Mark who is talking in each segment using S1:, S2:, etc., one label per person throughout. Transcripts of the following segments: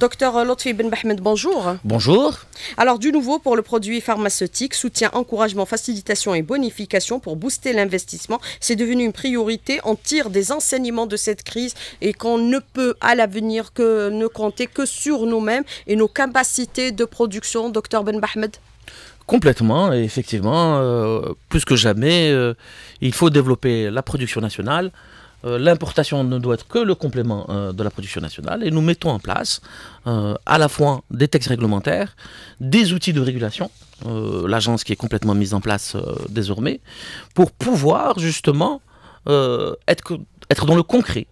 S1: Docteur Lotfi Ben Bahmed, bonjour. Bonjour. Alors, du nouveau pour le produit pharmaceutique, soutien, encouragement, facilitation et bonification pour booster l'investissement, c'est devenu une priorité. On tire des enseignements de cette crise et qu'on ne peut à l'avenir que ne compter que sur nous-mêmes et nos capacités de production, docteur Ben Bahmed.
S2: Complètement, effectivement, euh, plus que jamais, euh, il faut développer la production nationale, euh, l'importation ne doit être que le complément euh, de la production nationale et nous mettons en place euh, à la fois des textes réglementaires, des outils de régulation, l'agence qui est complètement mise en place désormais, pour pouvoir justement être, dans le concret.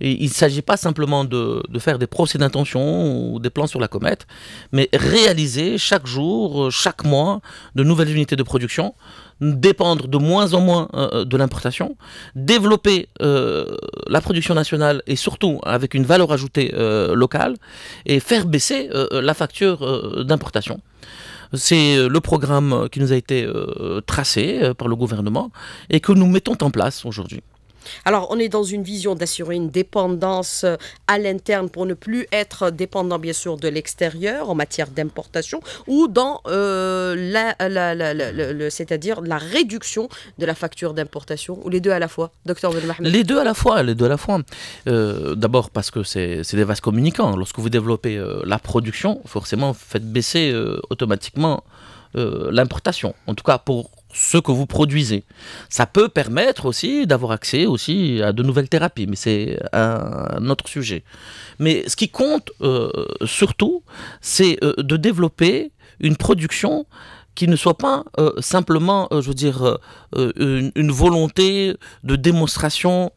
S2: il ne s'agit pas simplement de, faire des procès d'intention ou des plans sur la comète, mais réaliser chaque jour, chaque mois, de nouvelles unités de production dépendre de moins en moins euh, euh, de l'importation, développer euh, la production nationale et surtout avec une valeur ajoutée locale et faire baisser la facture d'importation. C'est le programme qui nous a été tracé par le gouvernement et que nous mettons en place aujourd'hui.
S1: Alors, on est dans une vision d'assurer une dépendance euh, à l'interne pour ne plus être dépendant, bien sûr, de l'extérieur en matière d'importation ou dans euh, la, c'est-à-dire la réduction de la facture d'importation ou les deux à la fois, docteur Les
S2: deux à la fois, les deux à la fois. Euh, d'abord parce que c'est des vases communicants. Lorsque vous développez la production, forcément, vous faites baisser automatiquement l'importation. En tout cas, pour ce que vous produisez. Ça peut permettre aussi d'avoir accès aussi à de nouvelles thérapies, mais c'est un autre sujet. Mais ce qui compte euh, surtout, c'est euh, de développer une production qui ne soit pas euh, simplement, je veux dire, une, une, volonté de démonstration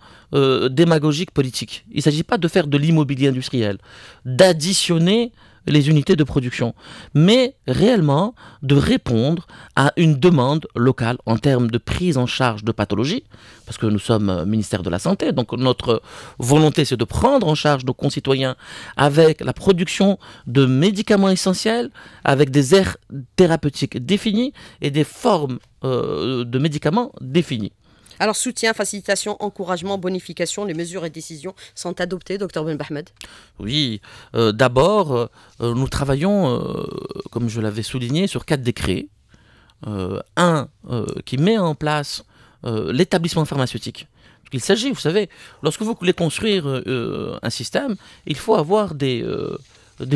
S2: démagogique politique. Il ne s'agit pas de faire de l'immobilier industriel, d'additionner les unités de production, mais réellement de répondre à une demande locale en termes de prise en charge de pathologies, parce que nous sommes euh, ministère de la Santé, donc notre volonté c'est de prendre en charge nos concitoyens avec la production de médicaments essentiels, avec des aires thérapeutiques définies et des formes euh, de médicaments définies.
S1: Alors, soutien, facilitation, encouragement, bonification, les mesures et décisions sont adoptées, docteur Ben Bahmed
S2: Oui. Euh, d'abord, euh, nous travaillons, euh, comme je l'avais souligné, sur quatre décrets. un qui met en place l'établissement pharmaceutique. Il s'agit, vous savez, lorsque vous voulez construire un système, il faut avoir des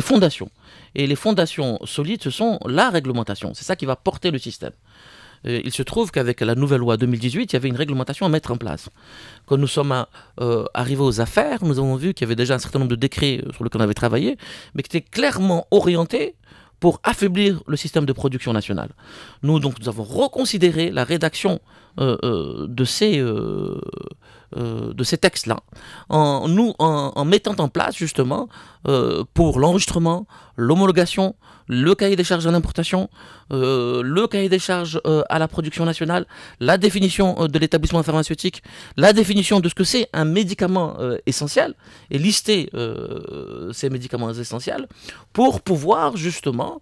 S2: fondations. Et les fondations solides, ce sont la réglementation. C'est ça qui va porter le système. Euh, il se trouve qu'avec la nouvelle loi 2018, il y avait une réglementation à mettre en place. Quand nous sommes euh, arrivés aux affaires, nous avons vu qu'il y avait déjà un certain nombre de décrets euh, sur lesquels on avait travaillé, mais qui étaient clairement orientés pour affaiblir le système de production nationale. Nous, donc, nous avons reconsidéré la rédaction de ces, ces textes-là, en, nous, en, en, mettant en place, justement, pour l'enregistrement, l'homologation, le cahier des charges à l'importation, euh, le cahier des charges euh, à la production nationale, la définition euh, de l'établissement pharmaceutique, la définition de ce que c'est un médicament essentiel, et lister ces médicaments essentiels pour pouvoir justement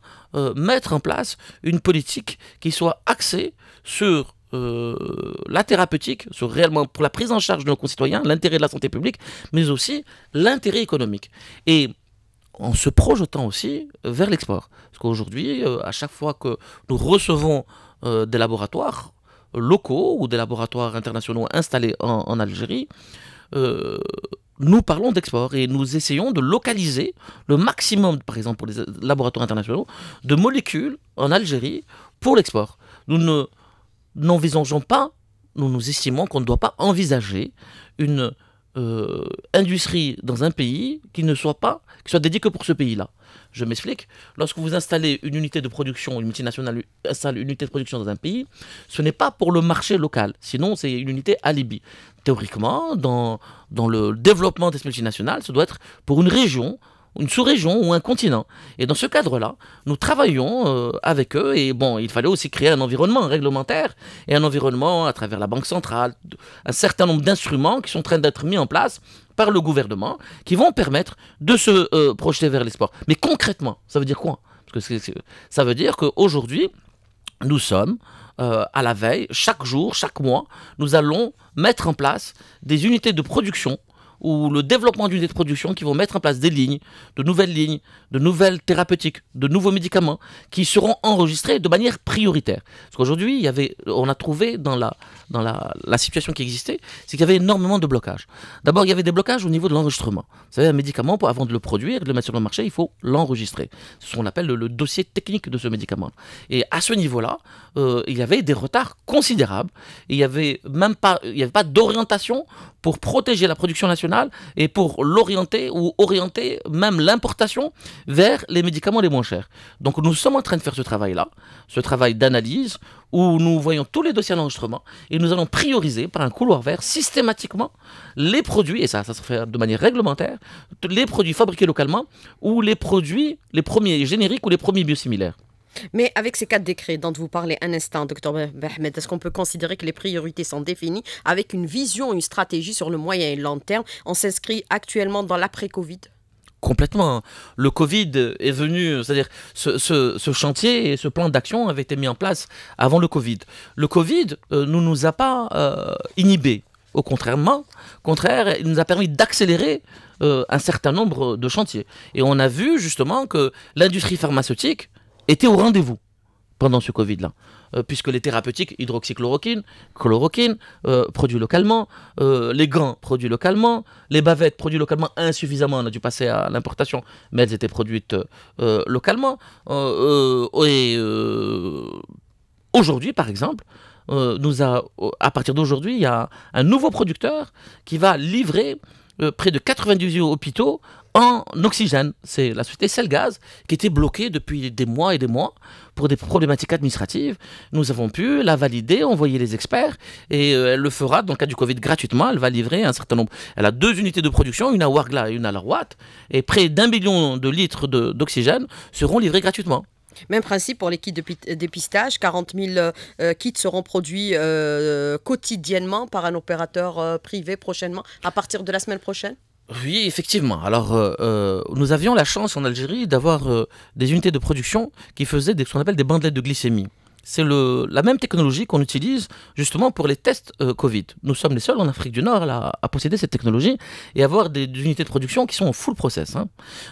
S2: mettre en place une politique qui soit axée sur la thérapeutique, sur réellement pour la prise en charge de nos concitoyens, l'intérêt de la santé publique, mais aussi l'intérêt économique. Et en se projetant aussi euh, vers l'export. Parce qu'aujourd'hui, euh, à chaque fois que nous recevons euh, des laboratoires locaux ou des laboratoires internationaux installés en, Algérie, nous parlons d'export et nous essayons de localiser le maximum, par exemple pour les laboratoires internationaux, de molécules en Algérie pour l'export. Nous n'envisageons pas, nous nous estimons qu'on ne doit pas envisager une euh, industrie dans un pays qui ne soit pas, qui soit dédiée que pour ce pays-là. Je m'explique. Lorsque vous installez une unité de production, une multinationale installe une unité de production dans un pays, ce n'est pas pour le marché local. Sinon, c'est une unité alibi. Théoriquement, dans, dans le développement des multinationales, ce doit être pour une région, une sous-région ou un continent. Et dans ce cadre-là, nous travaillons euh, avec eux. Et bon, il fallait aussi créer un environnement réglementaire et un environnement à travers la Banque centrale, un certain nombre d'instruments qui sont en train d'être mis en place par le gouvernement qui vont permettre de se euh, projeter vers l'espoir. Mais concrètement, ça veut dire quoi Parce que ça veut dire qu'aujourd'hui, nous sommes euh, à la veille, chaque jour, chaque mois, nous allons mettre en place des unités de production ou le développement d'une des production qui vont mettre en place des lignes, de nouvelles lignes, de nouvelles thérapeutiques, de nouveaux médicaments qui seront enregistrés de manière prioritaire. Parce qu'aujourd'hui, on a trouvé dans la, situation qui existait, c'est qu'il y avait énormément de blocages. D'abord, il y avait des blocages au niveau de l'enregistrement. Vous savez, un médicament, avant de le produire, de le mettre sur le marché, il faut l'enregistrer. C'est ce qu'on appelle le, dossier technique de ce médicament. Et à ce niveau-là, euh, il y avait des retards considérables. il n'y avait même pas, pas d'orientation pour protéger la production nationale et pour l'orienter ou orienter même l'importation vers les médicaments les moins chers. Donc nous sommes en train de faire ce travail-là, ce travail d'analyse où nous voyons tous les dossiers d'enregistrement et nous allons prioriser par un couloir vert systématiquement les produits, et ça, ça se fait de manière réglementaire, les produits fabriqués localement ou les produits, les premiers génériques ou les premiers biosimilaires.
S1: Mais avec ces quatre décrets dont vous parlez un instant, docteur Behmed, est-ce qu'on peut considérer que les priorités sont définies avec une vision, une stratégie sur le moyen et long terme On s'inscrit actuellement dans l'après-Covid
S2: Complètement. Le Covid est venu, c'est-à-dire ce, chantier et ce plan d'action avait été mis en place avant le Covid. Le Covid euh, ne nous, a pas inhibé, euh, inhibés. Au contraire, contraire, il nous a permis d'accélérer euh, un certain nombre de chantiers. Et on a vu justement que l'industrie pharmaceutique, était au rendez-vous pendant ce Covid-là, euh, puisque les thérapeutiques, hydroxychloroquine, chloroquine, euh, produits localement, euh, les gants produits localement, les bavettes produits localement insuffisamment, on a dû passer à l'importation, mais elles étaient produites localement. et aujourd'hui, par exemple, nous a, à partir d'aujourd'hui, il y a un nouveau producteur qui va livrer euh, près de 98 hôpitaux en oxygène. C'est la société Selgaz qui était bloquée depuis des mois et des mois pour des problématiques administratives. Nous avons pu la valider, envoyer les experts et euh, elle le fera dans le cas du Covid gratuitement. Elle va livrer un certain nombre. Elle a deux unités de production, une à Wargla et une à Larouat, et près d'un million de litres d'oxygène seront livrés gratuitement.
S1: Même principe pour les kits de euh, dépistage. 40 000 euh, kits seront produits euh, quotidiennement par un opérateur privé prochainement, à partir de la semaine prochaine
S2: oui, effectivement. Alors, nous avions la chance en Algérie d'avoir des unités de production qui faisaient des, ce qu'on appelle des bandelettes de glycémie. C'est la même technologie qu'on utilise justement pour les tests Covid. Nous sommes les seuls en Afrique du Nord là, à posséder cette technologie et avoir des, unités de production qui sont en full process. Hein.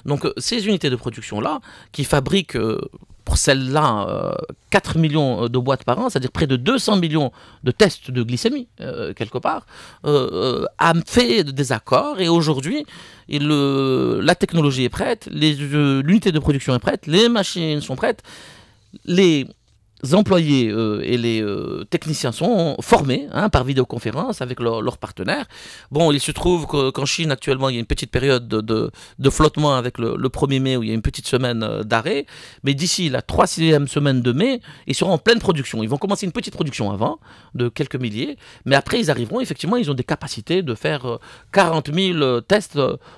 S2: Donc, ces unités de production-là, qui fabriquent pour celle-là 4 euh, millions euh, de boîtes par an, c'est-à-dire près de 200 millions de tests de glycémie, euh, quelque part, a fait des accords et aujourd'hui, la technologie est prête, l'unité de production est prête, les machines sont prêtes, les employés euh, et les euh, techniciens sont formés hein, par vidéoconférence avec leurs partenaires. Bon, il se trouve qu'en Chine, actuellement, il y a une petite période de, flottement avec le, 1er mai où il y a une petite semaine euh, d'arrêt. Mais d'ici la 3e semaine de mai, ils seront en pleine production. Ils vont commencer une petite production avant, de quelques milliers. Mais après, ils arriveront, effectivement, ils ont des capacités de faire 40 000 tests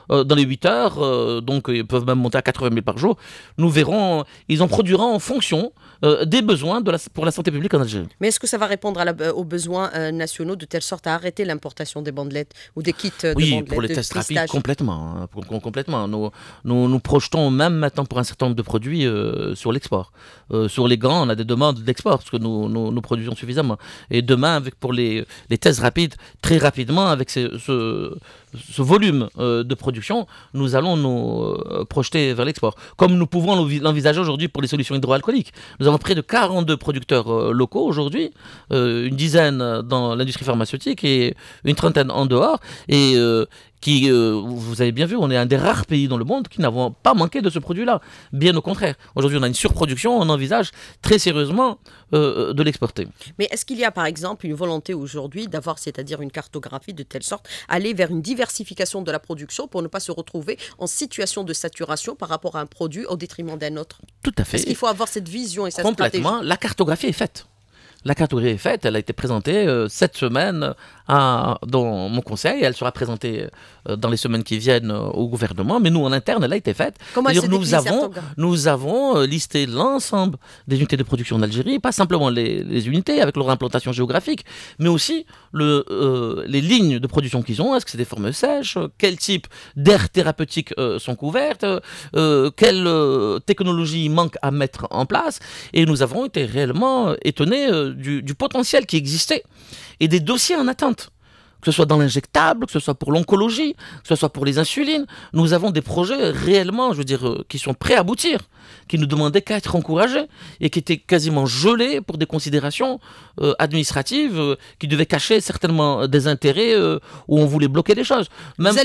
S2: dans les 8 heures. donc, ils peuvent même monter à 80 000 par jour. Nous verrons, ils en produiront en fonction des besoins pour la santé publique en Algérie.
S1: Mais est-ce que ça va répondre à euh, aux besoins euh, nationaux de telle sorte à arrêter l'importation des bandelettes ou des kits euh, de oui, pour les tests rapides,
S2: complètement. Hein, complètement. Nous, nous, projetons même maintenant pour un certain nombre de produits sur l'export. sur les gants, on a des demandes d'export parce que nous, nous, produisons suffisamment. Et demain, avec pour les, les tests rapides, très rapidement, avec ce, ce, ce volume de production, nous allons nous projeter vers l'export. Comme nous pouvons l'envisager aujourd'hui pour les solutions hydroalcooliques. Nous avons près de 40 de producteurs euh, locaux aujourd'hui, euh, une dizaine dans l'industrie pharmaceutique et une trentaine en dehors. Et euh, qui, euh, vous avez bien vu, on est un des rares pays dans le monde qui n'avons pas manqué de ce produit-là. Bien au contraire. Aujourd'hui, on a une surproduction, on envisage très sérieusement euh, euh, de l'exporter.
S1: Mais est-ce qu'il y a, par exemple, une volonté aujourd'hui d'avoir, c'est-à-dire une cartographie de telle sorte, aller vers une diversification de la production pour ne pas se retrouver en situation de saturation par rapport à un produit au détriment d'un autre
S2: Tout à fait. Est-ce qu'il faut
S1: avoir cette vision et cette Complètement. la
S2: cartographie est faite. La catégorie est faite, elle a été présentée euh, cette semaine à, euh, dans mon conseil, elle sera présentée euh, dans les semaines qui viennent au gouvernement, mais nous en interne, elle a été faite. Comment nous, avons, nous avons listé l'ensemble des unités de production d'Algérie, pas simplement les, unités avec leur implantation géographique, mais aussi le, les lignes de production qu'ils ont, est-ce que c'est des formes sèches, quel type d'air thérapeutiques sont couvertes, quelle technologie manque à mettre en place, et nous avons été réellement étonnés du, potentiel qui existait et des dossiers en attente que ce soit dans l'injectable, que ce soit pour l'oncologie, que ce soit pour les insulines. Nous avons des projets réellement, je veux dire, euh, qui sont prêts à aboutir, qui ne demandaient qu'à être encouragés et qui étaient quasiment gelés pour des considérations euh, administratives euh, qui devaient cacher certainement des intérêts où on voulait bloquer des choses. Même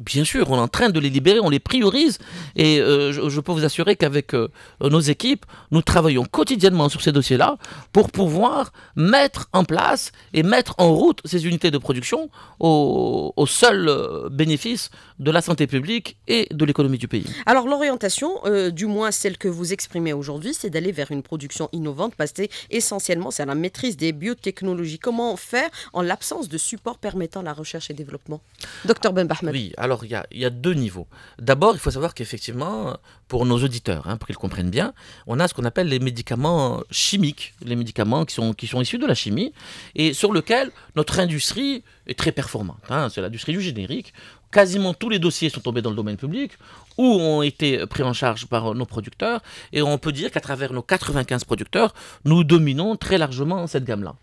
S2: bien sûr, on est en train de les libérer, on les priorise. Et euh, je, peux vous assurer qu'avec euh, nos équipes, nous travaillons quotidiennement sur ces dossiers-là pour pouvoir mettre en place et mettre en route ces unités de production au, seul euh, bénéfice de la santé publique et de l'économie du pays.
S1: Alors l'orientation, du moins celle que vous exprimez aujourd'hui, c'est d'aller vers une production innovante basée essentiellement sur la maîtrise des biotechnologies. Comment faire en l'absence de support permettant la recherche et développement
S2: Docteur Ben Oui, alors, alors il y a, deux niveaux. D'abord, il faut savoir qu'effectivement, pour nos auditeurs, hein, pour qu'ils comprennent bien, on a ce qu'on appelle les médicaments chimiques, les médicaments qui sont, issus de la chimie, et sur lesquels notre industrie est très performante. Hein. c'est l'industrie du générique. Quasiment tous les dossiers sont tombés dans le domaine public ou ont été pris en charge par nos producteurs. Et on peut dire qu'à travers nos 95 producteurs, nous dominons très largement cette gamme-là.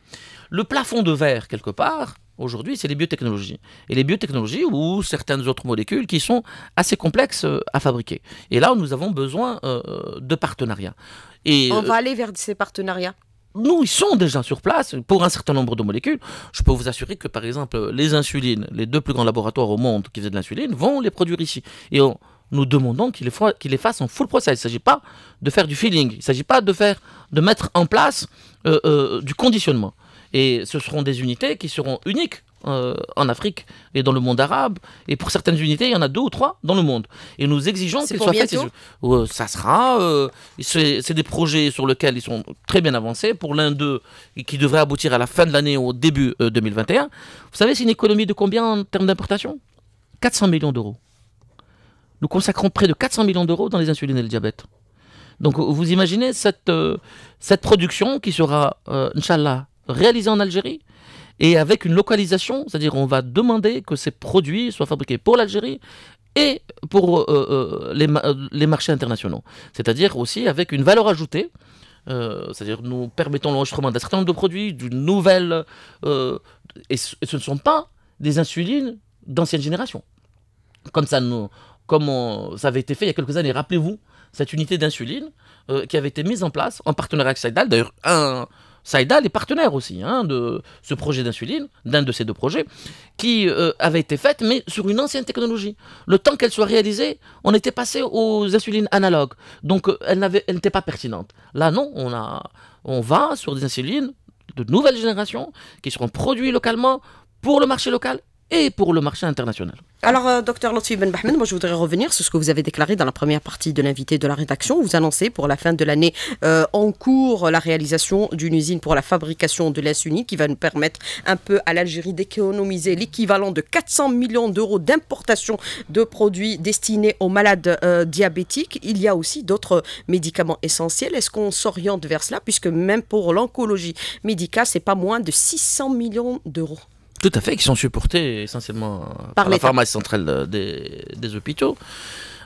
S2: Le plafond de verre, quelque part, aujourd'hui, c'est les biotechnologies. Et les biotechnologies ou certaines autres molécules qui sont assez complexes euh, à fabriquer. Et là, nous avons besoin euh, de partenariats. Et, On va
S1: euh, aller vers ces partenariats
S2: nous, ils sont déjà sur place pour un certain nombre de molécules. Je peux vous assurer que, par exemple, les insulines, les deux plus grands laboratoires au monde qui faisaient de l'insuline, vont les produire ici. Et nous demandons qu'ils les, fassent en full process. Il ne s'agit pas de faire du feeling, il ne s'agit pas de, faire, de mettre en place du conditionnement. Et ce seront des unités qui seront uniques euh, en Afrique et dans le monde arabe. Et pour certaines unités, il y en a deux ou trois dans le monde. Et nous exigeons qu'ils soient faits. ça sera. Euh, c'est des projets sur lesquels ils sont très bien avancés. Pour l'un d'eux, qui devrait aboutir à la fin de l'année ou au début 2021. Euh, vous savez, c'est une économie de combien en termes d'importation 400 millions d'euros. Nous consacrons près de 400 millions d'euros dans les insulines et le diabète. Donc vous imaginez cette, cette production qui sera, Inch'Allah, réalisés en Algérie et avec une localisation, c'est-à-dire on va demander que ces produits soient fabriqués pour l'Algérie et pour euh, euh, euh, les, marchés internationaux. C'est-à-dire aussi avec une valeur ajoutée c'est-à-dire nous permettons l'enregistrement d'un certain nombre de produits, d'une nouvelle, et, ce, ne sont pas des insulines d'ancienne génération, comme ça, nous, comme ça avait été fait il y a quelques années. Rappelez-vous cette unité d'insuline qui avait été mise en place en partenariat avec Saïdal. D'ailleurs, un, Saïda, les partenaires aussi hein, de ce projet d'insuline, d'un de ces deux projets, qui euh, avait été fait, mais sur une ancienne technologie. Le temps qu'elle soit réalisée, on était passé aux insulines analogues. Donc, euh, elle n'était pas pertinente. Là, non, on, a, on va sur des insulines de nouvelle génération qui seront produites localement pour le marché local et pour le marché international.
S1: Alors, euh, docteur Lotfi Ben Bahman, moi je voudrais revenir sur ce que vous avez déclaré dans la première partie de l'invité de la rédaction. Vous annoncez pour la fin de l'année euh, en cours la réalisation d'une usine pour la fabrication de l'Est qui va nous permettre un peu à l'Algérie d'économiser l'équivalent de 400 millions d'euros d'importation de produits destinés aux malades euh, diabétiques. Il y a aussi d'autres médicaments essentiels. Est-ce qu'on s'oriente vers cela Puisque même pour l'oncologie médicale, c'est pas moins de 600 millions d'euros.
S2: Tout à fait, qui sont supportés essentiellement par, la pharmacie centrale des, hôpitaux.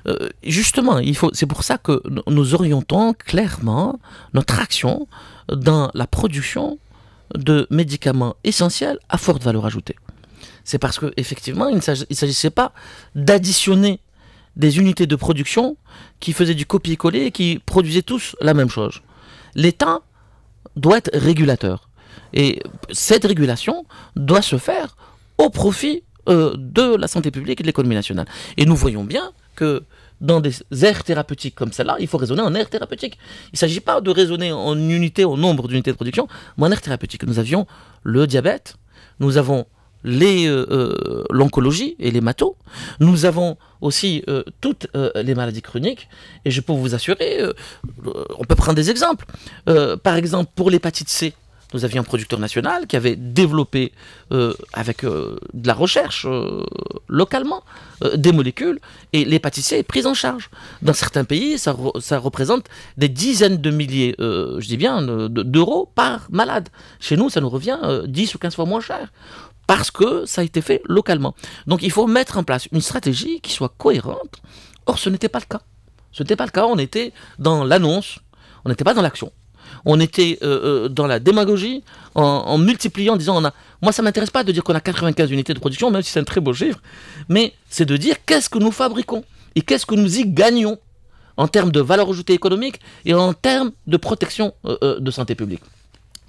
S2: Euh, justement, il faut, c'est pour ça que nous orientons clairement notre action dans la production de médicaments essentiels à forte valeur ajoutée. C'est parce que effectivement, il ne s'agissait pas d'additionner des unités de production qui faisaient du copier-coller et qui produisaient tous la même chose. L'État doit être régulateur. Et cette régulation doit se faire au profit euh, de la santé publique et de l'économie nationale. Et nous voyons bien que dans des aires thérapeutiques comme celle-là, il faut raisonner en aires thérapeutiques. Il ne s'agit pas de raisonner en unité, au nombre d'unités de production, mais en aires thérapeutiques. Nous avions le diabète, nous avons euh, euh, l'oncologie et les matos, Nous avons aussi toutes les maladies chroniques. Et je peux vous assurer, on peut prendre des exemples. par exemple, pour l'hépatite C, nous avions un producteur national qui avait développé euh, avec euh, de la recherche euh, localement des molécules et les est prise en charge. Dans certains pays, ça, ça représente des dizaines de milliers, je dis bien, d'euros par malade. Chez nous, ça nous revient 10 ou 15 fois moins cher parce que ça a été fait localement. Donc il faut mettre en place une stratégie qui soit cohérente. Or, ce n'était pas le cas. Ce n'était pas le cas, on était dans l'annonce, on n'était pas dans l'action on était euh, euh, dans la démagogie en, multipliant, en disant on a. Moi, ça m'intéresse pas de dire qu'on a 95 unités de production, même si c'est un très beau chiffre, mais c'est de dire qu'est-ce que nous fabriquons et qu'est-ce que nous y gagnons en termes de valeur ajoutée économique et en termes de protection euh, de santé publique.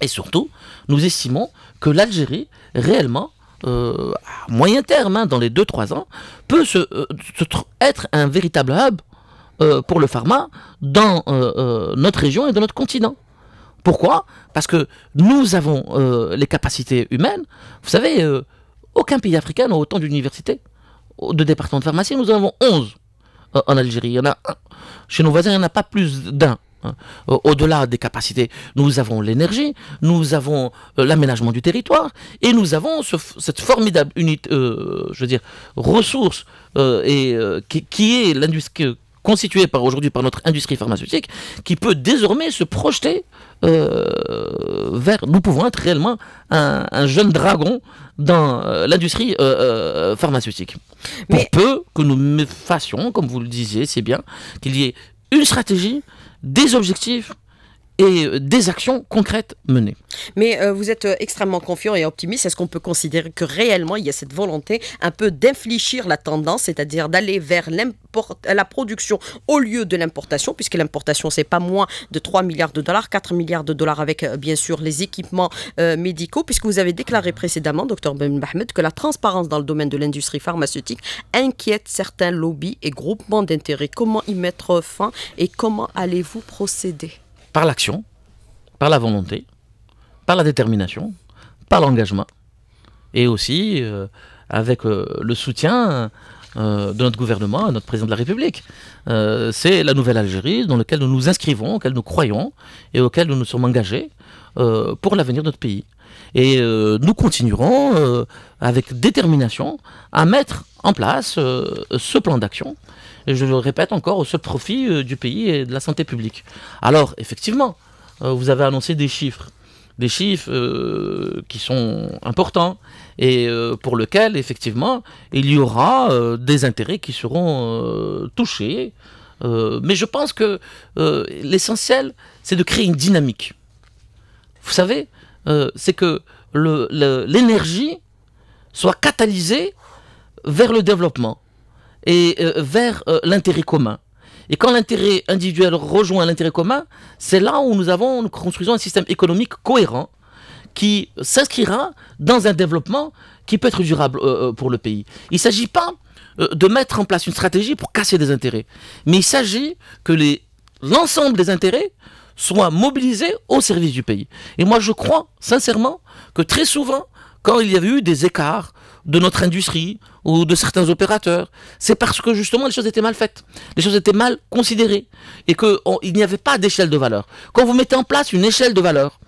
S2: Et surtout, nous estimons que l'Algérie, réellement, à moyen terme, hein, dans les 2-3 ans, peut se, être un véritable hub pour le pharma dans notre région et dans notre continent. Pourquoi Parce que nous avons euh, les capacités humaines. Vous savez, euh, aucun pays africain n'a autant d'universités, euh, de départements de pharmacie. Nous en avons 11 en Algérie. Il y en a Chez nos voisins, il n'y en a pas plus d'un. Hein. Au-delà des capacités, nous avons l'énergie, nous avons l'aménagement du territoire et nous avons cette formidable unité, je veux dire, ressource qui, est l'industrie constituée par aujourd'hui par notre industrie pharmaceutique, qui peut désormais se projeter euh, vers. Nous pouvons être réellement un, jeune dragon dans euh, l'industrie euh, pharmaceutique. Pour peu que nous fassions, comme vous le disiez, c'est bien,
S1: qu'il y ait une stratégie, des objectifs et euh, des actions concrètes menées. Mais euh, vous êtes euh, extrêmement confiant et optimiste. Est-ce qu'on peut considérer que réellement il y a cette volonté un peu d'infléchir la tendance, c'est-à-dire d'aller vers la production au lieu de l'importation, puisque l'importation, c'est pas moins de 3 milliards de dollars, 4 milliards de dollars avec bien sûr les équipements médicaux, puisque vous avez déclaré précédemment, docteur Ben Mohamed, que la transparence dans le domaine de l'industrie pharmaceutique inquiète certains lobbies et groupements d'intérêts. Comment y mettre fin et comment allez-vous procéder
S2: par l'action, par la volonté, par la détermination, par l'engagement, et aussi euh, avec euh, le soutien euh, de notre gouvernement, de notre président de la République. C'est la nouvelle Algérie dans laquelle nous nous inscrivons, auquel nous croyons et auquel nous nous sommes engagés pour l'avenir de notre pays. Et nous continuerons avec détermination à mettre en place ce plan d'action je le répète encore, au seul profit euh, du pays et de la santé publique. Alors, effectivement, euh, vous avez annoncé des chiffres, des chiffres euh, qui sont importants et pour lesquels, effectivement, il y aura des intérêts qui seront touchés. mais je pense que l'essentiel, c'est de créer une dynamique. Vous savez, c'est que l'énergie soit catalysée vers le développement et euh, vers euh, l'intérêt commun. Et quand l'intérêt individuel rejoint l'intérêt commun, c'est là où nous avons construisons un système économique cohérent qui s'inscrira dans un développement qui peut être durable euh, pour le pays. Il ne s'agit pas de mettre en place une stratégie pour casser des intérêts, mais il s'agit que l'ensemble des intérêts soient mobilisés au service du pays. Et moi, je crois sincèrement que très souvent, quand il y a eu des écarts de notre industrie ou de certains opérateurs. C'est parce que justement les choses étaient mal faites, les choses étaient mal considérées et qu'il n'y avait pas d'échelle de valeur. Quand vous mettez en place une échelle de valeur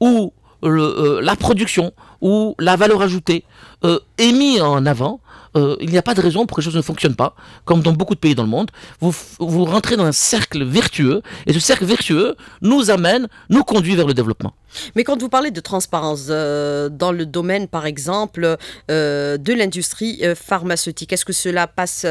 S2: où euh, la production ou la valeur ajoutée euh, est mise en avant, euh, il n'y a pas de raison pour que les choses ne fonctionnent pas, comme dans beaucoup de pays dans le monde. Vous, vous rentrez dans un cercle vertueux, et ce cercle vertueux nous amène, nous conduit vers le développement.
S1: Mais quand vous parlez de transparence euh, dans le domaine, par exemple, euh, de l'industrie euh, pharmaceutique, est-ce que cela passe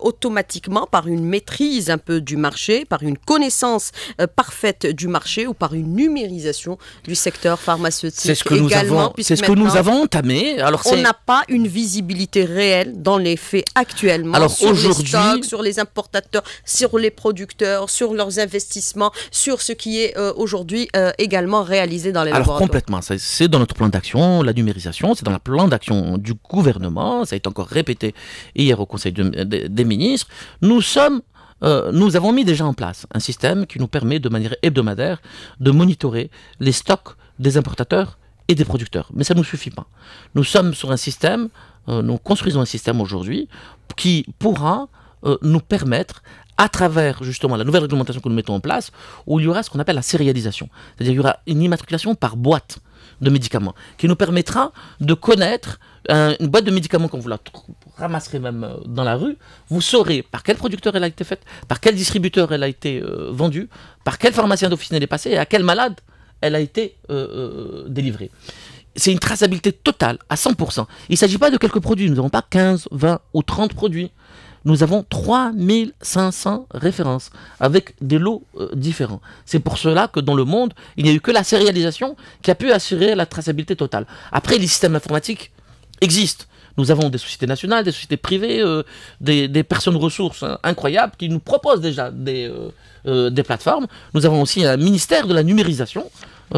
S1: automatiquement par une maîtrise un peu du marché, par une connaissance parfaite du marché ou par une numérisation du secteur pharmaceutique C'est ce que nous avons. C'est ce que nous avons
S2: entamé. Alors on n'a
S1: pas une visibilité réelle dans les faits actuellement sur les stocks, sur les importateurs, sur les producteurs, sur leurs investissements, sur ce qui est aujourd'hui également réalisé dans les Alors, complètement,
S2: c'est dans notre plan d'action, la numérisation, c'est dans le plan d'action du gouvernement, ça a été encore répété hier au Conseil des ministres. Nous sommes euh, nous avons mis déjà en place un système qui nous permet de manière hebdomadaire de monitorer les stocks des importateurs et des producteurs. Mais ça ne nous suffit pas. Nous sommes sur un système, euh, nous construisons un système aujourd'hui qui pourra euh, nous permettre à travers justement la nouvelle réglementation que nous mettons en place, où il y aura ce qu'on appelle la sérialisation. C'est-à-dire qu'il y aura une immatriculation par boîte de médicaments, qui nous permettra de connaître une boîte de médicaments quand vous la ramasserez même euh, dans la rue, vous saurez par quel producteur elle a été faite, par quel distributeur elle a été euh, vendue, par quel pharmacien d'officine elle est passée et à quel malade elle a été euh, délivrée. C'est une traçabilité totale, à 100%. Il ne s'agit pas de quelques produits, nous n'avons pas 15, 20 ou 30 produits nous avons 3500 références avec des lots euh, différents. C'est pour cela que dans le monde, il n'y a eu que la sérialisation qui a pu assurer la traçabilité totale. Après, les systèmes informatiques existent. Nous avons des sociétés nationales, des sociétés privées, euh, des, personnes ressources hein, incroyables qui nous proposent déjà des, euh, des plateformes. Nous avons aussi un ministère de la numérisation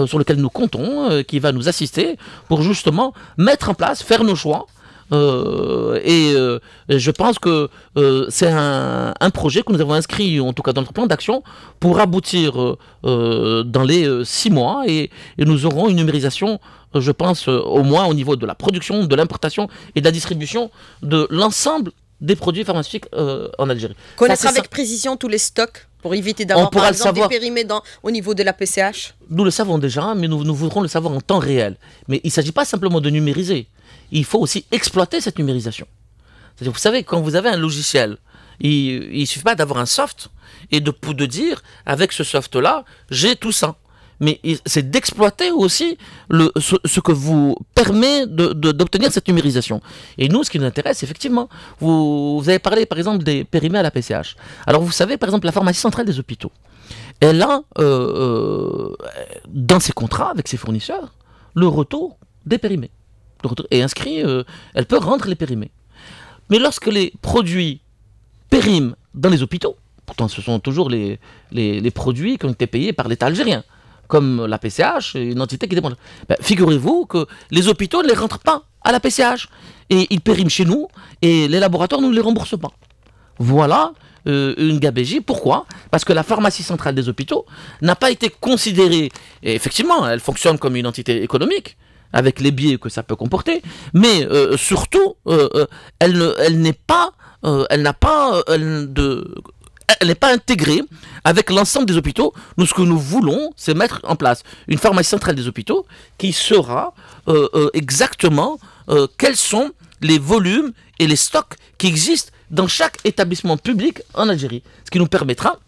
S2: sur lequel nous comptons, qui va nous assister pour justement mettre en place, faire nos choix, euh, et euh, je pense que euh, c'est un, projet que nous avons inscrit, en tout cas dans notre plan d'action, pour aboutir euh, dans les six mois. Et, nous aurons une numérisation, je pense, au moins au niveau de la production, de l'importation et de la distribution de l'ensemble des produits pharmaceutiques en Algérie. Connaître avec précision
S1: tous les stocks pour éviter d'avoir par exemple, des périmés dans, au niveau de la PCH
S2: Nous le savons déjà, mais nous, nous voudrons le savoir en temps réel. Mais il ne s'agit pas simplement de numériser il faut aussi exploiter cette numérisation. vous savez, quand vous avez un logiciel, il ne suffit pas d'avoir un soft et de, dire, avec ce soft-là, j'ai tout ça. Mais c'est d'exploiter aussi le, ce, que vous permet d'obtenir de, cette numérisation. Et nous, ce qui nous intéresse, effectivement, vous, avez parlé par exemple des périmés à la PCH. Alors vous savez, par exemple, la pharmacie centrale des hôpitaux, elle a, euh, euh, dans ses contrats avec ses fournisseurs, le retour des périmés est inscrit, euh, elle peut rendre les périmés. Mais lorsque les produits périment dans les hôpitaux, pourtant ce sont toujours les, produits qui ont été payés par l'État algérien, comme la PCH, une entité qui dépend. Ben, figurez-vous que les hôpitaux ne les rentrent pas à la PCH. Et ils périment chez nous, et les laboratoires nous ne les remboursent pas. Voilà euh, une gabégie. Pourquoi Parce que la pharmacie centrale des hôpitaux n'a pas été considérée, et effectivement, elle fonctionne comme une entité économique, avec les biais que ça peut comporter, mais euh, surtout, euh, euh, elle, ne, elle n'est pas, elle n'a pas, n'est pas intégrée avec l'ensemble des hôpitaux. Nous, ce que nous voulons, c'est mettre en place une pharmacie centrale des hôpitaux qui saura exactement quels sont les volumes et les stocks qui existent dans chaque établissement public en Algérie, ce qui nous permettra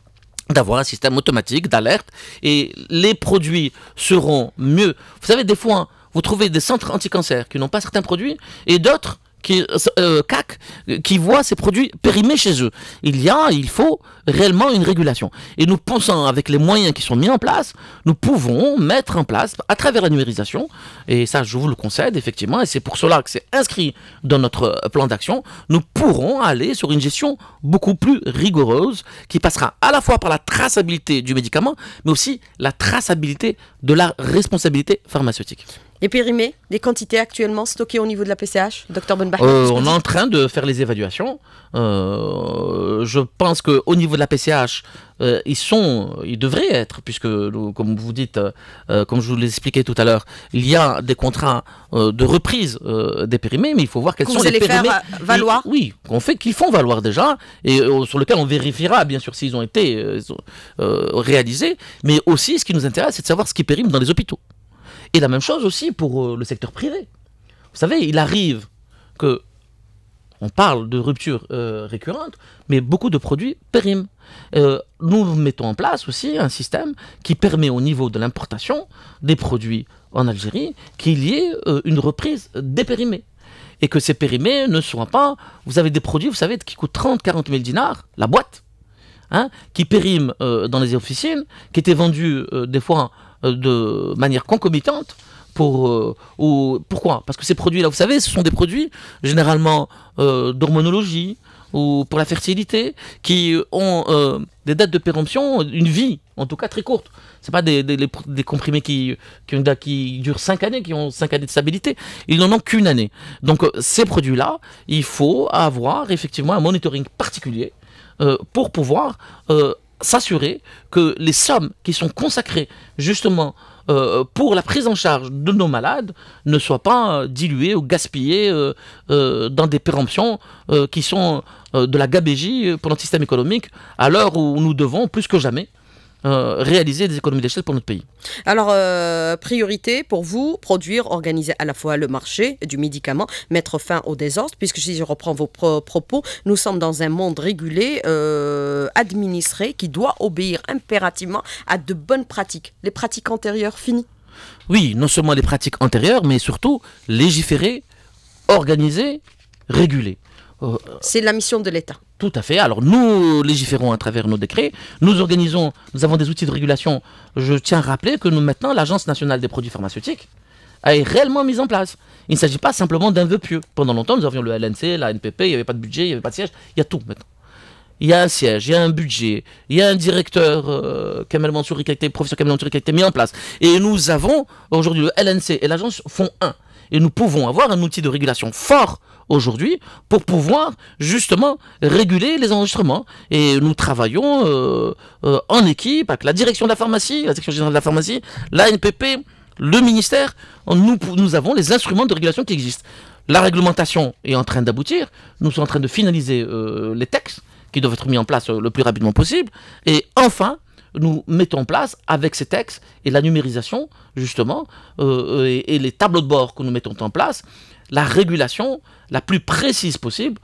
S2: d'avoir un système automatique d'alerte et les produits seront mieux. Vous savez, des fois, vous trouvez des centres anticancers qui n'ont pas certains produits et d'autres qui, euh, CAC, qui voient ces produits périmés chez eux. Il y a, il faut réellement une régulation. Et nous pensons, avec les moyens qui sont mis en place, nous pouvons mettre en place, à travers la numérisation, et ça je vous le concède effectivement, et c'est pour cela que c'est inscrit dans notre plan d'action, nous pourrons aller sur une gestion beaucoup plus rigoureuse, qui passera à la fois par la traçabilité du médicament, mais aussi la traçabilité de la responsabilité pharmaceutique.
S1: Les périmés, les quantités actuellement stockées au niveau de la PCH, docteur Bonbach euh, On est
S2: en train de faire les évaluations. Euh, je pense qu'au niveau de la PCH, euh, ils sont, ils devraient être, puisque, comme vous dites, comme je vous l'expliquais tout à l'heure, il y a des contrats de reprise des périmés, mais il faut voir quels sont les, périmés. valoir Oui, qu'on fait, qu'ils font valoir déjà, et sur lequel on vérifiera, bien sûr, s'ils ont été réalisés, mais aussi ce qui nous intéresse, c'est de savoir ce qui périme dans les hôpitaux. Et la même chose aussi pour euh, le secteur privé. Vous savez, il arrive que on parle de rupture récurrentes, euh, récurrente, mais beaucoup de produits périment. Euh, nous mettons en place aussi un système qui permet au niveau de l'importation des produits en Algérie qu'il y ait une reprise des périmés. Et que ces périmés ne soient pas... Vous avez des produits, vous savez, qui coûtent 30, 40 000 dinars, la boîte, hein, qui périment dans les officines, qui étaient vendus des fois de manière concomitante pour ou euh, pourquoi Parce que ces produits-là, vous savez, ce sont des produits généralement euh, d'hormonologie ou pour la fertilité qui ont euh, des dates de péremption, une vie en tout cas très courte. C'est pas des, des, des comprimés qui qui, qui durent 5 années, qui ont 5 années de stabilité. Ils n'en ont qu'une année. Donc ces produits-là, il faut avoir effectivement un monitoring particulier pour pouvoir s'assurer que les sommes qui sont consacrées justement euh, pour la prise en charge de nos malades ne soient pas euh, diluées ou gaspillées euh, dans des péremptions qui sont de la gabégie pour notre système économique à l'heure où nous devons plus que jamais euh, réaliser des économies d'échelle pour notre pays.
S1: Alors, euh, priorité pour vous, produire, organiser à la fois le marché du médicament, mettre fin au désordre, puisque si je reprends vos propos, nous sommes dans un monde régulé, euh, administré, qui doit obéir impérativement à de bonnes pratiques. Les pratiques antérieures finies
S2: Oui, non seulement les pratiques antérieures, mais surtout légiférer, organiser, réguler.
S1: C'est la mission de l'État.
S2: Tout à fait. Alors nous légiférons à travers nos décrets, nous organisons, nous avons des outils de régulation. Je tiens à rappeler que nous maintenant, l'Agence nationale des produits pharmaceutiques est réellement mise en place. Il ne s'agit pas simplement d'un vœu pieux. Pendant longtemps, nous avions le LNC, la NPP, il n'y avait pas de budget, il n'y avait pas de siège, il y a tout maintenant. Il y a un siège, il y a un budget, il y a un directeur, euh, Kamel qui professeur Kamel Mansouri, qui a été mis en place. Et nous avons, aujourd'hui, le LNC et l'agence font un et nous pouvons avoir un outil de régulation fort aujourd'hui pour pouvoir justement réguler les enregistrements. Et nous travaillons euh, euh, en équipe avec la direction de la pharmacie, la direction générale de la pharmacie, la NPP, le ministère. Nous, avons les instruments de régulation qui existent. La réglementation est en train d'aboutir. Nous sommes en train de finaliser euh, les textes qui doivent être mis en place le plus rapidement possible. Et enfin, nous mettons en place avec ces textes et la numérisation, justement, euh, euh, et, les tableaux de bord que nous mettons en place, la régulation la plus précise possible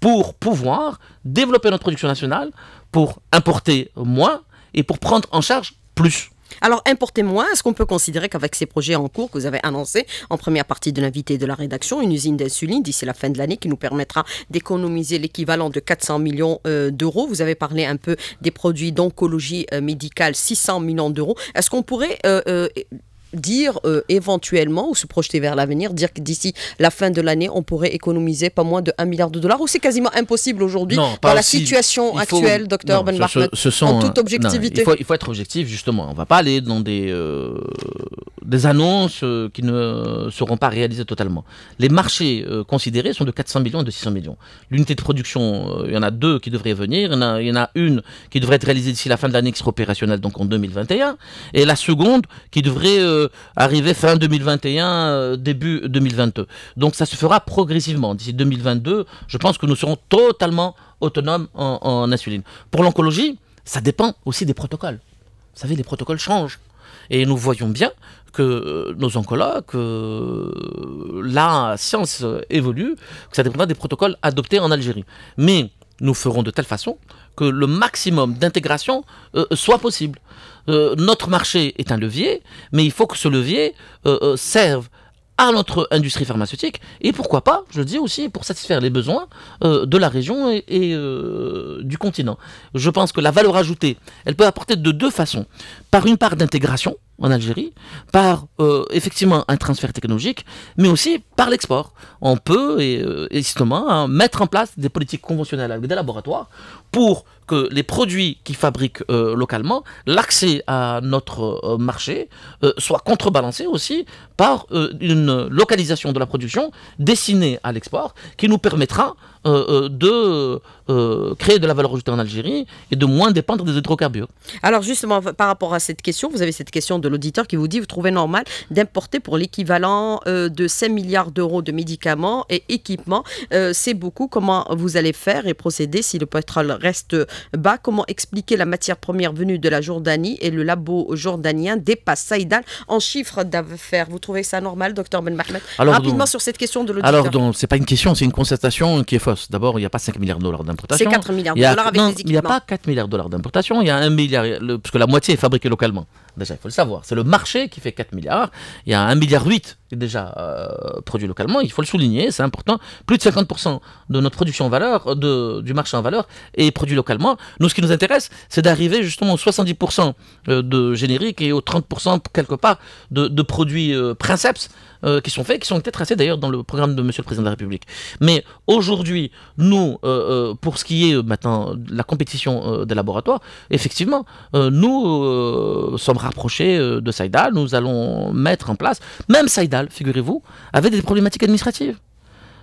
S2: pour pouvoir développer notre production nationale, pour
S1: importer moins et pour prendre en
S2: charge plus.
S1: Alors, importez-moi, est-ce qu'on peut considérer qu'avec ces projets en cours que vous avez annoncés en première partie de l'invité de la rédaction, une usine d'insuline d'ici la fin de l'année qui nous permettra d'économiser l'équivalent de 400 millions euh, d'euros Vous avez parlé un peu des produits d'oncologie euh, médicale, 600 millions d'euros. Est-ce qu'on pourrait euh, dire euh, éventuellement, ou se projeter vers l'avenir, dire que d'ici la fin de l'année, on pourrait économiser pas moins de 1 milliard de dollars, ou c'est quasiment impossible aujourd'hui dans la situation actuelle, docteur Ben ce, sont, en toute euh, objectivité il,
S2: faut, être objectif, justement. On ne va pas aller dans des, euh, des annonces qui ne seront pas réalisées totalement. Les marchés considérés sont de 400 millions et de 600 millions. L'unité de production, il y en a deux qui devraient venir, il y en a, y en a une qui devrait être réalisée d'ici la fin de l'année qui sera opérationnelle, donc en 2021, et la seconde qui devrait arriver fin 2021, euh, début 2022. Donc ça se fera progressivement. D'ici 2022, je pense que nous serons totalement autonomes en, insuline. Pour l'oncologie, ça dépend aussi des protocoles. Vous savez, les protocoles changent. Et nous voyons bien que euh, nos oncologues, euh, la science évolue, que ça dépendra des protocoles adoptés en Algérie. Mais nous ferons de telle façon que le maximum d'intégration soit possible. Euh, notre marché est un levier, mais il faut que ce levier euh, euh, serve à notre industrie pharmaceutique et pourquoi pas, je le dis aussi, pour satisfaire les besoins de la région et, du continent. Je pense que la valeur ajoutée, elle peut apporter de deux façons. Par une part d'intégration, en Algérie par euh, effectivement un transfert technologique, mais aussi par l'export. On peut et, euh, justement hein, mettre en place des politiques conventionnelles avec des laboratoires pour que les produits qui fabriquent euh, localement, l'accès à notre marché soit contrebalancé aussi par une localisation de la production destinée à l'export
S1: qui nous permettra euh, euh, de euh, créer de la valeur ajoutée en Algérie et de moins dépendre des hydrocarbures. Alors justement, par rapport à cette question, vous avez cette question de l'auditeur qui vous dit, vous trouvez normal d'importer pour l'équivalent de 5 milliards d'euros de médicaments et équipements. C'est beaucoup. Comment vous allez faire et procéder si le pétrole reste bas Comment expliquer la matière première venue de la Jordanie et le labo jordanien dépasse Saïdal en chiffre d'affaires Vous trouvez ça normal, docteur Ben Mahmed Rapidement sur cette question de l'auditeur.
S2: Alors, ce n'est pas une question, c'est une constatation qui est fausse d'abord, il n'y a pas 5 milliards de dollars d'importation. C'est 4 milliards de dollars avec non, Il n'y a pas 4 milliards de dollars d'importation, il y a 1 milliard, parce que la moitié est fabriquée localement. Déjà, il faut le savoir. C'est le marché qui fait 4 milliards. Il y a 1 milliard 8 déjà euh, produit localement, il faut le souligner, c'est important. Plus de 50% de notre production en valeur, du marché en valeur, est produit localement. Nous, ce qui nous intéresse, c'est d'arriver justement aux 70% euh, de génériques et aux 30% quelque part de, produits euh, princeps qui sont faits, qui sont été tracés d'ailleurs dans le programme de Monsieur le Président de la République. Mais aujourd'hui, nous, pour ce qui est maintenant la compétition des laboratoires, effectivement, nous sommes rapprochés de Saïda, nous allons mettre en place, même Saïda, figurez-vous, avait des problématiques administratives.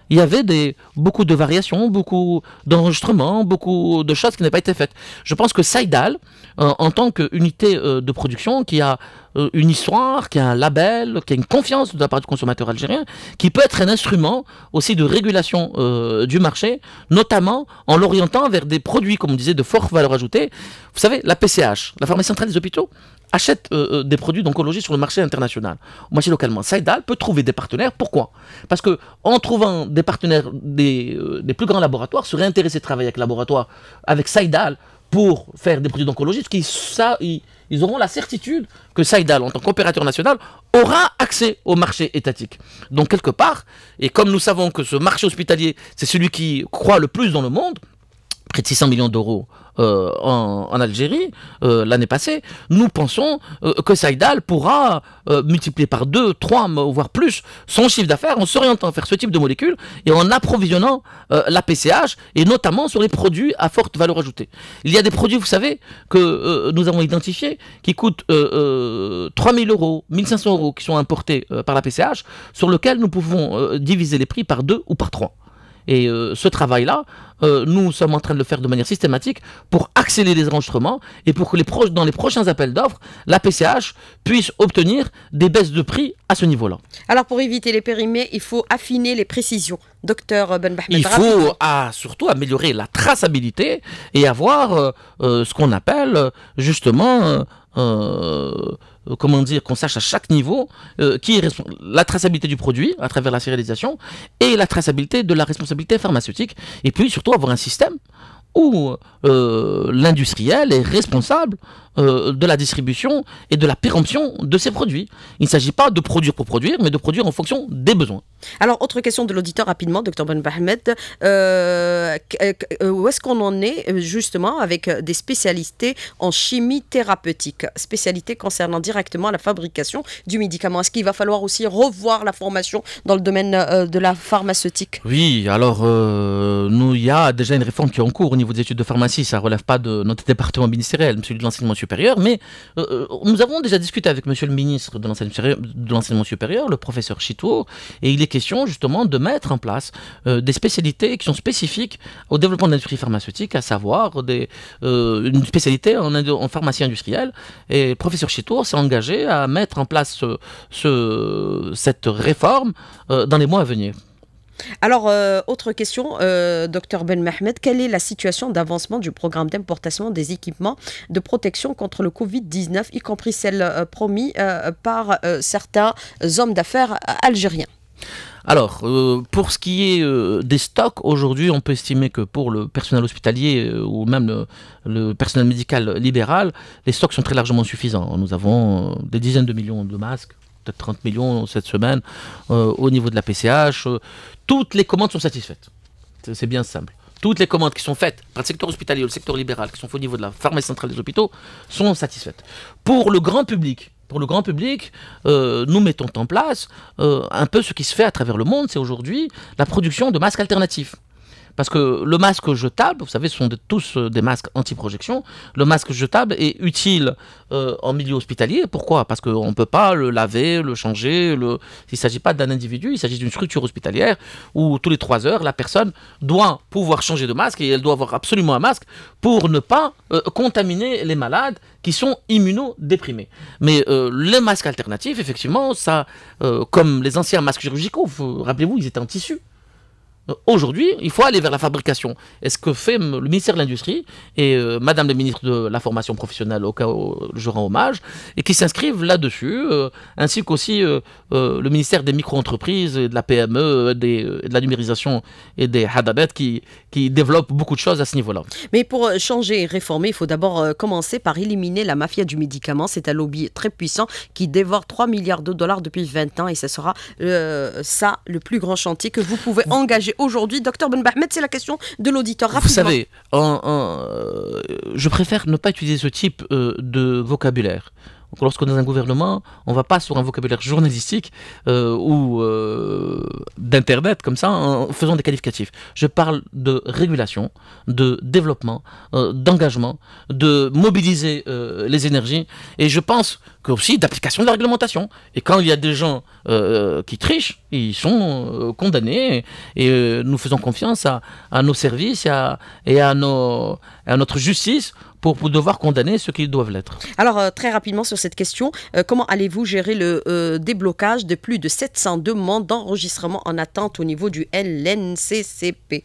S2: Il y avait des, beaucoup de variations, beaucoup d'enregistrements, beaucoup de choses qui n'avaient pas été faites. Je pense que Saïdal, euh, en tant qu'unité euh, de production, qui a euh, une histoire, qui a un label, qui a une confiance de la part du consommateur algérien, qui peut être un instrument aussi de régulation du marché, notamment en l'orientant vers des produits, comme on disait, de forte valeur ajoutée. Vous savez, la PCH, la pharmacie centrale des hôpitaux, achète euh, euh, des produits d'oncologie sur le marché international, au marché localement. Saïdal peut trouver des partenaires. Pourquoi Parce que en trouvant des partenaires euh, des, plus grands laboratoires, seraient intéressés de travailler avec laboratoire, avec Saïdal pour faire des produits d'oncologie, parce ils, auront la certitude que Saïdal, en tant qu'opérateur national, aura accès au marché étatique. Donc quelque part, et comme nous savons que ce marché hospitalier, c'est celui qui croit le plus dans le monde, près de 600 millions d'euros euh, en, Algérie euh, l'année passée, nous pensons euh, que Saïdal pourra multiplier par 2, 3, voire plus son chiffre d'affaires en s'orientant vers ce type de molécules et en approvisionnant la PCH et notamment sur les produits à forte valeur ajoutée. Il y a des produits, vous savez, que nous avons identifiés qui coûtent 3000 euros, 1500 euros qui sont importés par la PCH, sur lesquels nous pouvons diviser les prix par 2 ou par 3. Et euh, ce travail-là, euh, nous sommes en train de le faire de manière systématique pour accélérer les enregistrements et pour que dans les prochains appels d'offres, la PCH puisse obtenir des baisses de prix à ce niveau-là.
S1: Alors pour éviter les périmés, il faut affiner les précisions. Docteur Ben Il faut
S2: ah, surtout améliorer la traçabilité et avoir euh, ce qu'on appelle justement... Euh, comment dire, qu'on sache à chaque niveau euh, qui est la traçabilité du produit à travers la sérialisation et la traçabilité de la responsabilité pharmaceutique. Et puis surtout avoir un système où euh, l'industriel est responsable euh, de la distribution et de la péremption de ses produits. Il ne s'agit pas de produire pour produire, mais de produire en fonction des besoins.
S1: Alors, autre question de l'auditeur rapidement, Dr. Ben Bahmed. Euh, où est-ce qu'on en est justement avec des spécialités en chimie thérapeutique, spécialité concernant directement la fabrication du médicament Est-ce qu'il va falloir aussi revoir la formation dans le domaine de la pharmaceutique
S2: Oui, alors, nous, il y a déjà une réforme qui est en cours au niveau des études de pharmacie si ça relève pas de notre département ministériel, celui de l'enseignement supérieur, mais euh, euh, nous avons déjà discuté avec monsieur le ministre de l'enseignement supérieur, le professeur Chitour, et il est question justement de mettre en place euh, des spécialités qui sont spécifiques au développement de l'industrie pharmaceutique, à savoir une spécialité en, pharmacie industrielle. Et le professeur Chitour s'est engagé à mettre en place cette réforme dans les mois à venir.
S1: Alors, euh, autre question, euh, docteur Ben Mehmed, quelle est la situation d'avancement du programme d'importation des équipements de protection contre le Covid-19, y compris celles euh, promis par certains hommes d'affaires algériens
S2: alors, pour ce qui est des stocks, aujourd'hui, on peut estimer que pour le personnel hospitalier ou même le, personnel médical libéral, les stocks sont très largement suffisants. Nous avons des dizaines de millions de masques, peut-être 30 millions cette semaine euh, au niveau de la PCH. Euh, toutes les commandes sont satisfaites. C'est bien simple. Toutes les commandes qui sont faites par le secteur hospitalier ou le secteur libéral, qui sont faites au niveau de la pharmacie centrale des hôpitaux, sont satisfaites. Pour le grand public, pour le grand public, euh, nous mettons en place un peu ce qui se fait à travers le monde, c'est aujourd'hui la production de masques alternatifs. Parce que le masque jetable, vous savez, ce sont de, tous euh, des masques anti-projection. Le masque jetable est utile euh, en milieu hospitalier. Pourquoi Parce qu'on ne peut pas le laver, le changer. Le... Il ne s'agit pas d'un individu, il s'agit d'une structure hospitalière où tous les trois heures, la personne doit pouvoir changer de masque et elle doit avoir absolument un masque pour ne pas euh, contaminer les malades qui sont immunodéprimés. Mais les masques alternatifs, effectivement, ça, comme les anciens masques chirurgicaux, rappelez-vous, ils étaient en tissu. Aujourd'hui, il faut aller vers la fabrication. est ce que fait le ministère de l'Industrie et euh, Madame le ministre de la Formation professionnelle, au cas où je rends hommage, et qui s'inscrivent là-dessus, euh, ainsi qu'aussi euh, le ministère des micro-entreprises, de la PME, de la numérisation et des Hadabet qui, qui développent beaucoup de choses à ce niveau-là.
S1: Mais pour changer et réformer, il faut d'abord commencer par éliminer la mafia du médicament. C'est un lobby très puissant qui dévore 3 milliards de dollars depuis 20 ans et ce sera ça le plus grand chantier que vous pouvez engager aujourd'hui. Docteur Ben c'est la question de l'auditeur. Vous savez,
S2: euh, je préfère ne pas utiliser ce type euh, de vocabulaire. Lorsque lorsqu'on est dans un gouvernement, on ne va pas sur un vocabulaire journalistique euh, ou euh, d'Internet, comme ça, en faisant des qualificatifs. Je parle de régulation, de développement, euh, d'engagement, de mobiliser les énergies, et je pense que aussi d'application de la réglementation. Et quand il y a des gens qui trichent, ils sont condamnés, et, nous faisons confiance à, nos services et à notre justice pour, devoir condamner ceux qui doivent l'être.
S1: Alors, euh, très rapidement sur cette question, euh, comment allez-vous gérer le euh, déblocage de plus de 700 demandes d'enregistrement en attente au niveau du LNCCP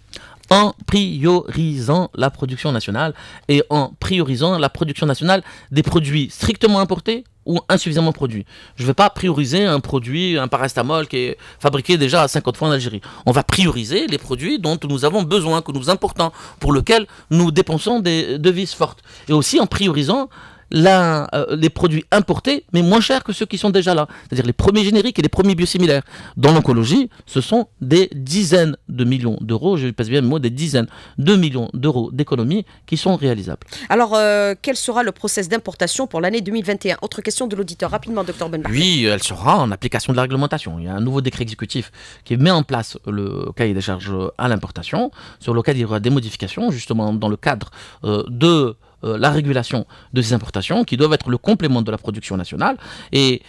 S2: en priorisant la production nationale et en priorisant la production nationale des produits strictement importés ou insuffisamment produit. Je ne vais pas prioriser un produit, un parastamol qui est fabriqué déjà à 50 fois en Algérie. On va prioriser les produits dont nous avons besoin, que nous importons, pour lesquels nous dépensons des devises fortes. Et aussi en priorisant euh, les produits importés, mais moins chers que ceux qui sont déjà là. C'est-à-dire les premiers génériques et les premiers biosimilaires. Dans l'oncologie, ce sont des dizaines de millions d'euros, je passe bien le mot, des dizaines de millions d'euros d'économies qui sont réalisables.
S1: Alors, euh, quel sera le process d'importation pour l'année 2021 Autre question de l'auditeur, rapidement, docteur Benbach.
S2: Oui, elle sera en application de la réglementation. Il y a un nouveau décret exécutif qui met en place le cahier des charges à l'importation, sur lequel il y aura des modifications, justement, dans le cadre euh, de euh, la régulation de ces importations, qui doivent être le complément de la production nationale. Et,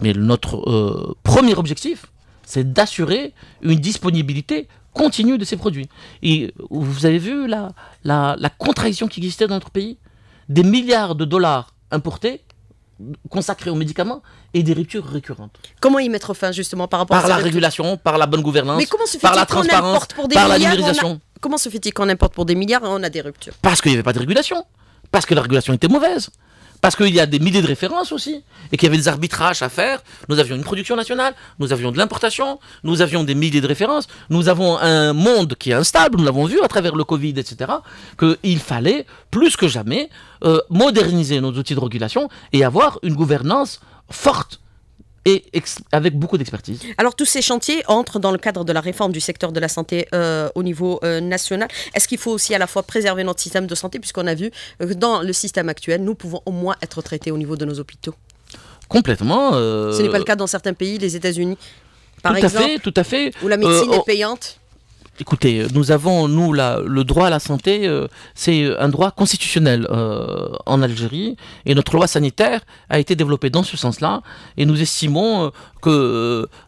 S2: mais notre euh, premier objectif, c'est d'assurer une disponibilité continue de ces produits. Et vous avez vu la, la contradiction qui existait dans notre pays Des milliards de dollars importés consacré aux médicaments et des ruptures récurrentes.
S1: Comment y mettre fin justement par rapport par à la
S2: régulation, par la bonne gouvernance, comment se par la transparence, pour par la numérisation.
S1: Comment se fait-il qu'on importe pour des milliards et on a des ruptures
S2: Parce qu'il n'y avait pas de régulation, parce que la régulation était mauvaise. Parce qu'il y a des milliers de références aussi, et qu'il y avait des arbitrages à faire. Nous avions une production nationale, nous avions de l'importation, nous avions des milliers de références, nous avons un monde qui est instable, nous l'avons vu à travers le Covid, etc., qu'il fallait plus que jamais euh, moderniser nos outils de régulation et avoir une gouvernance forte et avec beaucoup d'expertise.
S1: Alors tous ces chantiers entrent dans le cadre de la réforme du secteur de la santé euh, au niveau euh, national. Est-ce qu'il faut aussi à la fois préserver notre système de santé puisqu'on a vu que euh, dans le système actuel, nous pouvons au moins être traités au niveau de nos hôpitaux
S2: Complètement. Ce n'est pas le cas dans
S1: certains pays, les États-Unis. Par tout exemple, à fait, tout Où la médecine est oh, payante
S2: Écoutez, nous avons, nous, le droit à la santé, euh, c'est un droit constitutionnel euh, en Algérie, et notre loi sanitaire a été développée dans ce sens-là, et nous estimons euh, que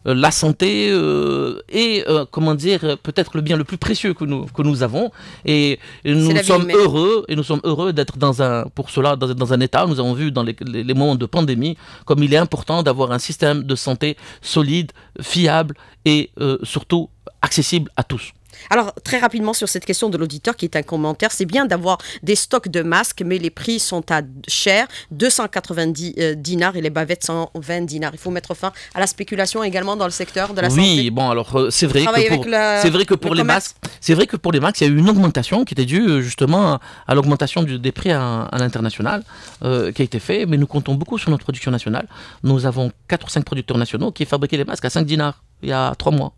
S2: euh, la santé est, euh, euh, comment dire, peut-être le bien le plus précieux que nous, que nous avons. Et, nous sommes heureux, et nous sommes heureux d'être dans un, pour cela, dans, un état. Nous avons vu dans les moments de pandémie comme il est important d'avoir un système de santé solide, fiable et surtout accessible à tous.
S1: Alors, très rapidement sur cette question de l'auditeur qui est un commentaire, c'est bien d'avoir des stocks de masques, mais les prix sont à cher, 290 euh, dinars et les bavettes 120 dinars. Il faut mettre fin à la spéculation également dans le secteur de la santé.
S2: Oui, bon, alors euh, c'est vrai, que pour, vrai que pour les masques, c'est vrai que pour les masques, il y a eu une augmentation qui était due euh, justement à, l'augmentation des prix à, l'international qui a été fait, mais nous comptons beaucoup sur notre production nationale. Nous avons 4 ou 5 producteurs nationaux qui fabriquaient les masques à 5 dinars il y a 3 mois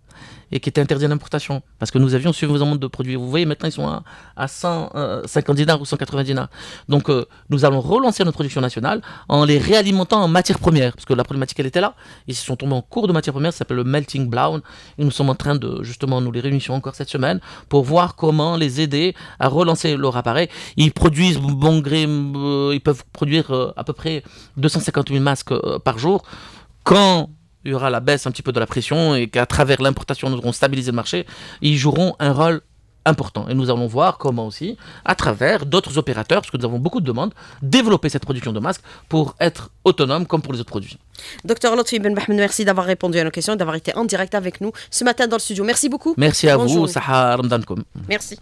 S2: et qui était interdit à l'importation parce que nous avions suffisamment de produits. Vous voyez, maintenant ils sont à, 150 euh, dinars ou 190 dinars. Donc euh, nous allons relancer notre production nationale en les réalimentant en matières premières parce que la problématique elle était là. Ils se sont tombés en cours de matières premières, ça s'appelle le melting brown. Et nous sommes en train de justement nous les réunissons encore cette semaine pour voir comment les aider à relancer leur appareil. Ils produisent bon gré, euh, ils peuvent produire à peu près 250 000 masques par jour. Quand il y aura la baisse un petit peu de la pression et qu'à travers l'importation, nous aurons stabilisé le marché, ils joueront un rôle important. Et nous allons voir comment aussi, à travers d'autres opérateurs, parce que nous avons beaucoup de demandes, développer cette production de masques pour être autonome comme pour les autres produits.
S1: Docteur Lotfi Ben merci d'avoir répondu à nos questions, et d'avoir été en direct avec nous ce matin dans le studio. Merci beaucoup. Merci à vous, Sahar Merci.